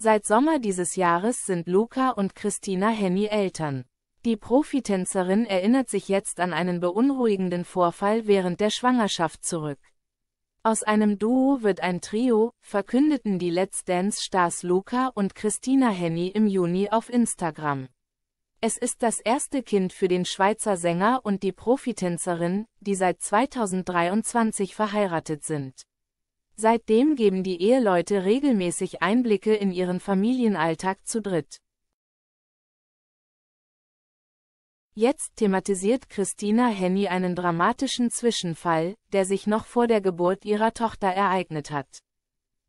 Seit Sommer dieses Jahres sind Luca und Christina Henny Eltern. Die Profitänzerin erinnert sich jetzt an einen beunruhigenden Vorfall während der Schwangerschaft zurück. Aus einem Duo wird ein Trio, verkündeten die Let's Dance-Stars Luca und Christina Henny im Juni auf Instagram. Es ist das erste Kind für den Schweizer Sänger und die Profitänzerin, die seit 2023 verheiratet sind. Seitdem geben die Eheleute regelmäßig Einblicke in ihren Familienalltag zu dritt. Jetzt thematisiert Christina Henny einen dramatischen Zwischenfall, der sich noch vor der Geburt ihrer Tochter ereignet hat.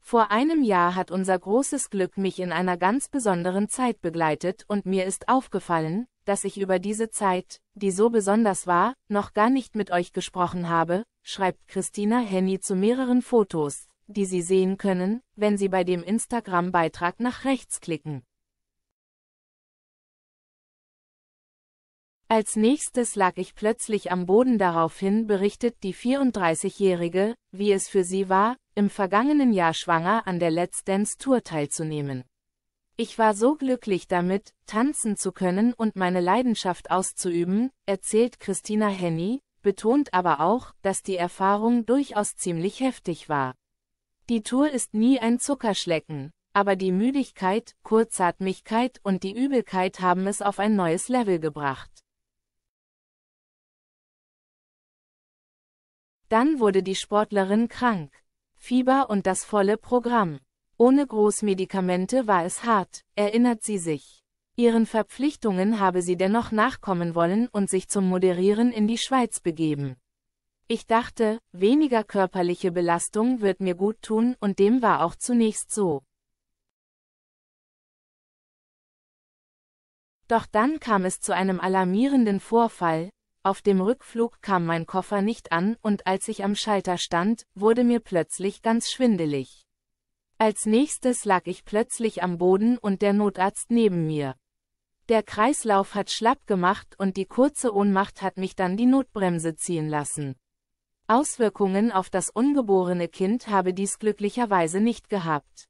Vor einem Jahr hat unser großes Glück mich in einer ganz besonderen Zeit begleitet und mir ist aufgefallen, dass ich über diese Zeit, die so besonders war, noch gar nicht mit euch gesprochen habe, schreibt Christina Henny zu mehreren Fotos, die Sie sehen können, wenn Sie bei dem Instagram-Beitrag nach rechts klicken. Als nächstes lag ich plötzlich am Boden daraufhin berichtet die 34-Jährige, wie es für sie war, im vergangenen Jahr schwanger an der Let's Dance Tour teilzunehmen. Ich war so glücklich damit, tanzen zu können und meine Leidenschaft auszuüben, erzählt Christina Henny, betont aber auch, dass die Erfahrung durchaus ziemlich heftig war. Die Tour ist nie ein Zuckerschlecken, aber die Müdigkeit, Kurzatmigkeit und die Übelkeit haben es auf ein neues Level gebracht. Dann wurde die Sportlerin krank. Fieber und das volle Programm. Ohne Großmedikamente war es hart, erinnert sie sich. Ihren Verpflichtungen habe sie dennoch nachkommen wollen und sich zum Moderieren in die Schweiz begeben. Ich dachte, weniger körperliche Belastung wird mir gut tun und dem war auch zunächst so. Doch dann kam es zu einem alarmierenden Vorfall, auf dem Rückflug kam mein Koffer nicht an und als ich am Schalter stand, wurde mir plötzlich ganz schwindelig. Als nächstes lag ich plötzlich am Boden und der Notarzt neben mir. Der Kreislauf hat schlapp gemacht und die kurze Ohnmacht hat mich dann die Notbremse ziehen lassen. Auswirkungen auf das ungeborene Kind habe dies glücklicherweise nicht gehabt.